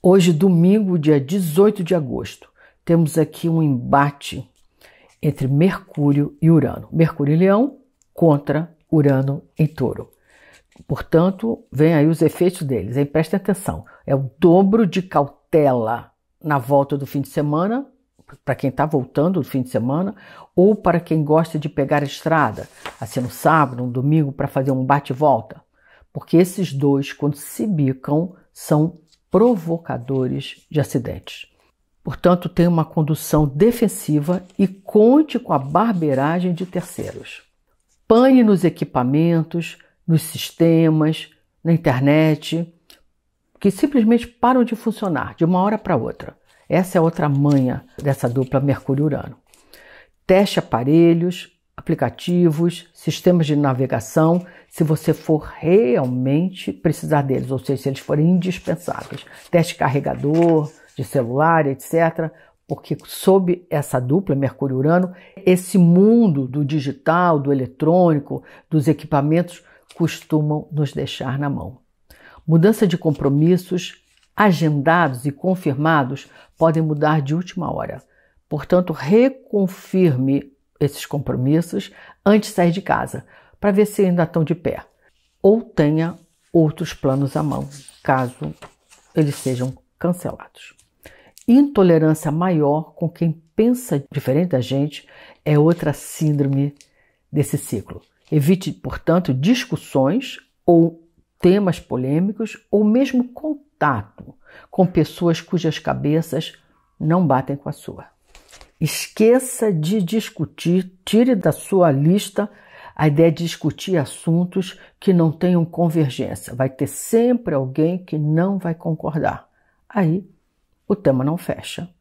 Hoje, domingo, dia 18 de agosto, temos aqui um embate entre Mercúrio e Urano. Mercúrio em Leão contra Urano em Touro. Portanto, vem aí os efeitos deles. Aí prestem atenção. É o dobro de cautela na volta do fim de semana, para quem está voltando do fim de semana, ou para quem gosta de pegar a estrada, assim no sábado, no domingo, para fazer um bate-volta. Porque esses dois, quando se bicam, são provocadores de acidentes. Portanto, tenha uma condução defensiva e conte com a barbeiragem de terceiros. Pane nos equipamentos, nos sistemas, na internet, que simplesmente param de funcionar de uma hora para outra. Essa é outra manha dessa dupla Mercúrio-Urano. Teste aparelhos, aplicativos, sistemas de navegação, se você for realmente precisar deles, ou seja, se eles forem indispensáveis. Teste carregador, de celular, etc. Porque sob essa dupla Mercúrio-Urano, esse mundo do digital, do eletrônico, dos equipamentos costumam nos deixar na mão. Mudança de compromissos agendados e confirmados podem mudar de última hora. Portanto, reconfirme esses compromissos antes de sair de casa, para ver se ainda estão de pé. Ou tenha outros planos à mão, caso eles sejam cancelados. Intolerância maior com quem pensa diferente da gente é outra síndrome desse ciclo. Evite, portanto, discussões ou temas polêmicos ou mesmo contato com pessoas cujas cabeças não batem com a sua. Esqueça de discutir, tire da sua lista a ideia de discutir assuntos que não tenham convergência. Vai ter sempre alguém que não vai concordar. Aí o tema não fecha.